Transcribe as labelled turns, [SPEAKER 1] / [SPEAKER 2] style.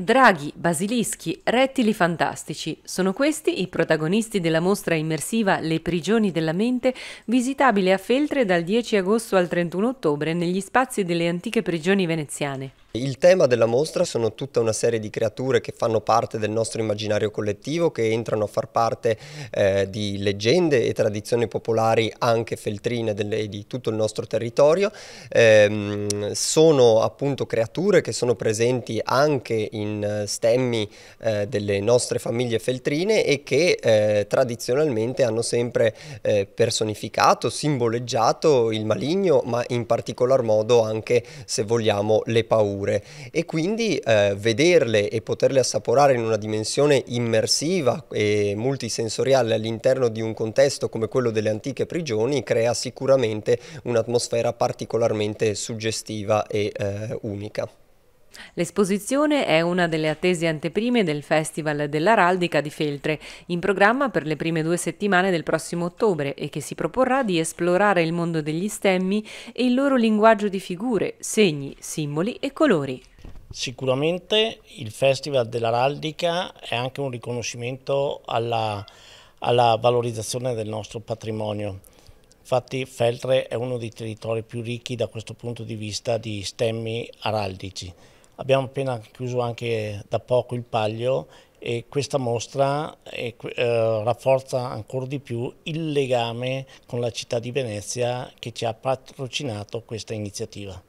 [SPEAKER 1] Draghi, basilischi, rettili fantastici sono questi i protagonisti della mostra immersiva Le prigioni della mente, visitabile a Feltre dal 10 agosto al 31 ottobre negli spazi delle antiche prigioni veneziane.
[SPEAKER 2] Il tema della mostra sono tutta una serie di creature che fanno parte del nostro immaginario collettivo, che entrano a far parte eh, di leggende e tradizioni popolari anche feltrine delle, di tutto il nostro territorio. Eh, sono appunto creature che sono presenti anche in eh, stemmi eh, delle nostre famiglie feltrine e che eh, tradizionalmente hanno sempre eh, personificato, simboleggiato il maligno, ma in particolar modo anche, se vogliamo, le paure paure e quindi eh, vederle e poterle assaporare in una dimensione immersiva e multisensoriale all'interno di un contesto come quello delle antiche prigioni crea sicuramente un'atmosfera particolarmente suggestiva e eh, unica.
[SPEAKER 1] L'esposizione è una delle attese anteprime del Festival dell'Araldica di Feltre, in programma per le prime due settimane del prossimo ottobre e che si proporrà di esplorare il mondo degli stemmi e il loro linguaggio di figure, segni, simboli e colori. Sicuramente
[SPEAKER 3] il Festival dell'Araldica è anche un riconoscimento alla, alla valorizzazione del nostro patrimonio. Infatti Feltre è uno dei territori più ricchi da questo punto di vista di stemmi araldici. Abbiamo appena chiuso anche da poco il Paglio e questa mostra eh, eh, rafforza ancora di più il legame con la città di Venezia che ci ha patrocinato questa iniziativa.